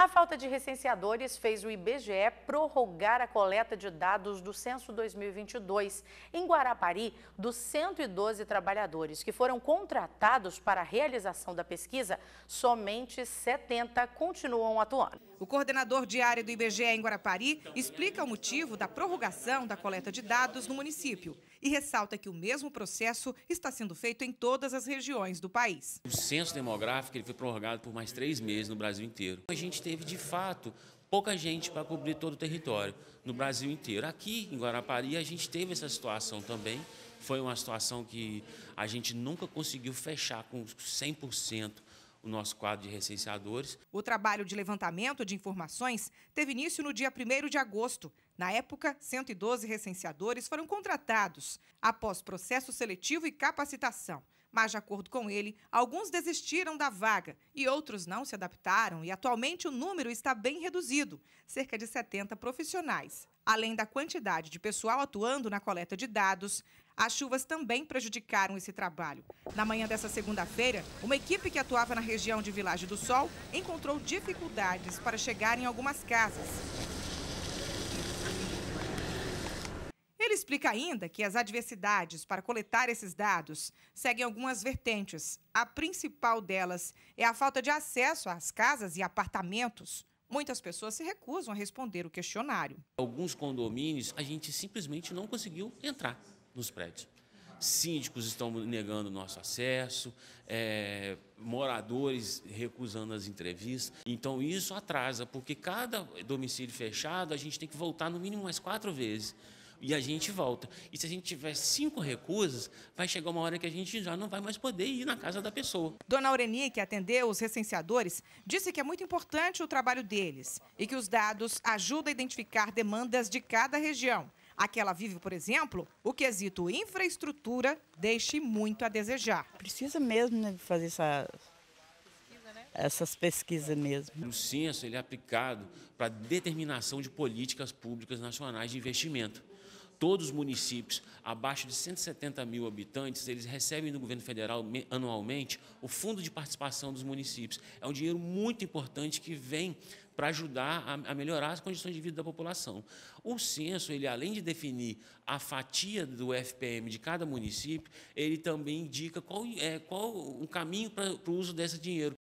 A falta de recenseadores fez o IBGE prorrogar a coleta de dados do censo 2022 em Guarapari dos 112 trabalhadores que foram contratados para a realização da pesquisa, somente 70 continuam atuando. O coordenador de área do IBGE em Guarapari explica o motivo da prorrogação da coleta de dados no município e ressalta que o mesmo processo está sendo feito em todas as regiões do país. O censo demográfico ele foi prorrogado por mais três meses no Brasil inteiro. A gente tem teve, de fato, pouca gente para cobrir todo o território, no Brasil inteiro. Aqui, em Guarapari, a gente teve essa situação também. Foi uma situação que a gente nunca conseguiu fechar com 100% o nosso quadro de recenseadores. O trabalho de levantamento de informações teve início no dia 1 de agosto. Na época, 112 recenseadores foram contratados, após processo seletivo e capacitação. Mas, de acordo com ele, alguns desistiram da vaga e outros não se adaptaram, e atualmente o número está bem reduzido cerca de 70 profissionais. Além da quantidade de pessoal atuando na coleta de dados, as chuvas também prejudicaram esse trabalho. Na manhã dessa segunda-feira, uma equipe que atuava na região de Vilagem do Sol encontrou dificuldades para chegar em algumas casas. explica ainda que as adversidades para coletar esses dados seguem algumas vertentes. A principal delas é a falta de acesso às casas e apartamentos. Muitas pessoas se recusam a responder o questionário. Alguns condomínios a gente simplesmente não conseguiu entrar nos prédios. Síndicos estão negando nosso acesso, é, moradores recusando as entrevistas. Então isso atrasa, porque cada domicílio fechado a gente tem que voltar no mínimo mais quatro vezes e a gente volta. E se a gente tiver cinco recusas, vai chegar uma hora que a gente já não vai mais poder ir na casa da pessoa. Dona Aureni, que atendeu os recenseadores, disse que é muito importante o trabalho deles e que os dados ajudam a identificar demandas de cada região. Aquela vive, por exemplo, o quesito infraestrutura deixe muito a desejar. Precisa mesmo né, fazer essa, essas pesquisas mesmo. O censo ele é aplicado para determinação de políticas públicas nacionais de investimento. Todos os municípios abaixo de 170 mil habitantes, eles recebem do governo federal anualmente o Fundo de Participação dos Municípios. É um dinheiro muito importante que vem para ajudar a, melhorar as condições de vida da população. O censo, ele além de definir a fatia do FPM de cada município, ele também indica qual é qual o caminho para, para o uso desse dinheiro.